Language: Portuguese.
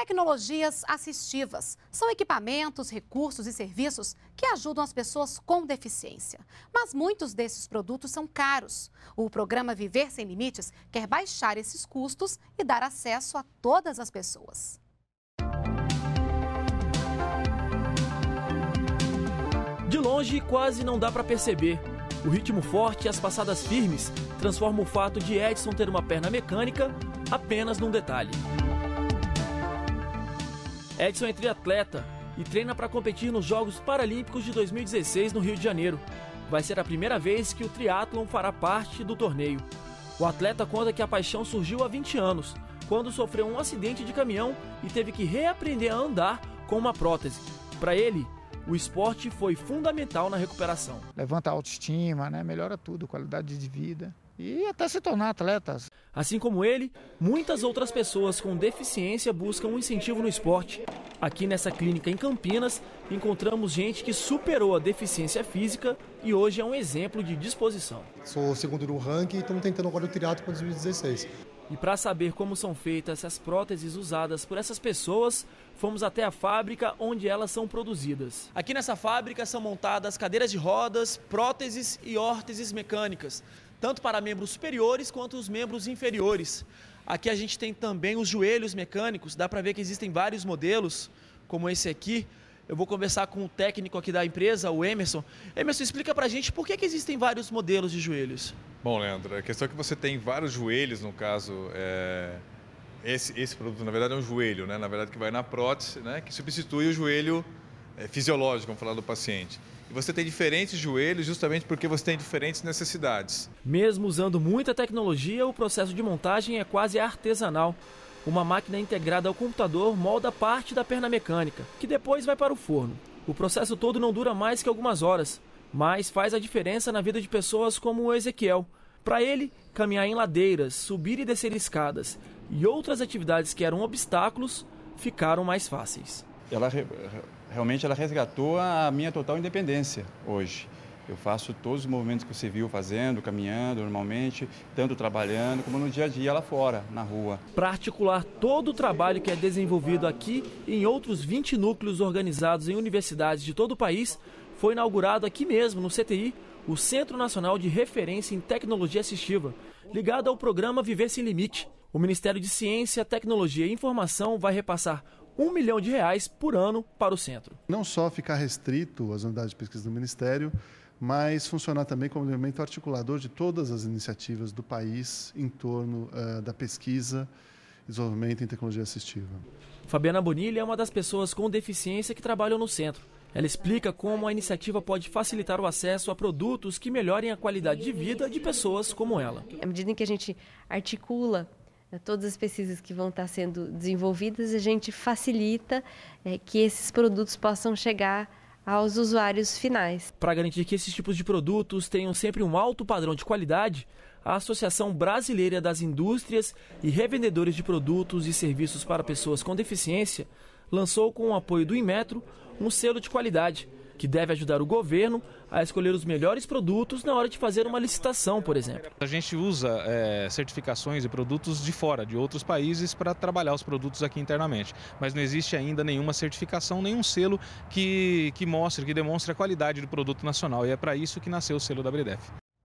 Tecnologias assistivas são equipamentos, recursos e serviços que ajudam as pessoas com deficiência. Mas muitos desses produtos são caros. O programa Viver Sem Limites quer baixar esses custos e dar acesso a todas as pessoas. De longe, quase não dá para perceber. O ritmo forte e as passadas firmes transformam o fato de Edson ter uma perna mecânica apenas num detalhe. Edson é triatleta e treina para competir nos Jogos Paralímpicos de 2016 no Rio de Janeiro. Vai ser a primeira vez que o triatlon fará parte do torneio. O atleta conta que a paixão surgiu há 20 anos, quando sofreu um acidente de caminhão e teve que reaprender a andar com uma prótese. Para ele, o esporte foi fundamental na recuperação. Levanta a autoestima, né? melhora tudo, qualidade de vida e até se tornar atletas. Assim como ele, muitas outras pessoas com deficiência buscam um incentivo no esporte. Aqui nessa clínica em Campinas, encontramos gente que superou a deficiência física e hoje é um exemplo de disposição. Sou segundo do ranking e estamos tentando agora o triatlo para 2016. E para saber como são feitas as próteses usadas por essas pessoas, fomos até a fábrica onde elas são produzidas. Aqui nessa fábrica são montadas cadeiras de rodas, próteses e órteses mecânicas tanto para membros superiores quanto os membros inferiores. Aqui a gente tem também os joelhos mecânicos, dá para ver que existem vários modelos, como esse aqui. Eu vou conversar com o técnico aqui da empresa, o Emerson. Emerson, explica para a gente por que, que existem vários modelos de joelhos. Bom, Leandro, a questão é que você tem vários joelhos, no caso, é... esse, esse produto na verdade é um joelho, né? na verdade que vai na prótese, né? que substitui o joelho é, fisiológico, vamos falar do paciente. E você tem diferentes joelhos justamente porque você tem diferentes necessidades. Mesmo usando muita tecnologia, o processo de montagem é quase artesanal. Uma máquina integrada ao computador molda parte da perna mecânica, que depois vai para o forno. O processo todo não dura mais que algumas horas, mas faz a diferença na vida de pessoas como o Ezequiel. Para ele, caminhar em ladeiras, subir e descer escadas e outras atividades que eram obstáculos ficaram mais fáceis ela realmente ela resgatou a minha total independência hoje. Eu faço todos os movimentos que você viu fazendo, caminhando normalmente, tanto trabalhando como no dia a dia lá fora, na rua. Para articular todo o trabalho que é desenvolvido aqui e em outros 20 núcleos organizados em universidades de todo o país, foi inaugurado aqui mesmo, no CTI, o Centro Nacional de Referência em Tecnologia Assistiva, ligado ao programa Viver Sem Limite. O Ministério de Ciência, Tecnologia e Informação vai repassar um milhão de reais por ano para o centro. Não só ficar restrito às unidades de pesquisa do Ministério, mas funcionar também como elemento articulador de todas as iniciativas do país em torno uh, da pesquisa desenvolvimento em tecnologia assistiva. Fabiana Bonilha é uma das pessoas com deficiência que trabalham no centro. Ela explica como a iniciativa pode facilitar o acesso a produtos que melhorem a qualidade de vida de pessoas como ela. À medida em que a gente articula todas as pesquisas que vão estar sendo desenvolvidas, a gente facilita é, que esses produtos possam chegar aos usuários finais. Para garantir que esses tipos de produtos tenham sempre um alto padrão de qualidade, a Associação Brasileira das Indústrias e Revendedores de Produtos e Serviços para Pessoas com Deficiência lançou, com o apoio do Inmetro, um selo de qualidade que deve ajudar o governo a escolher os melhores produtos na hora de fazer uma licitação, por exemplo. A gente usa é, certificações e produtos de fora, de outros países, para trabalhar os produtos aqui internamente, mas não existe ainda nenhuma certificação, nenhum selo que, que mostre, que demonstre a qualidade do produto nacional, e é para isso que nasceu o selo da BRDF.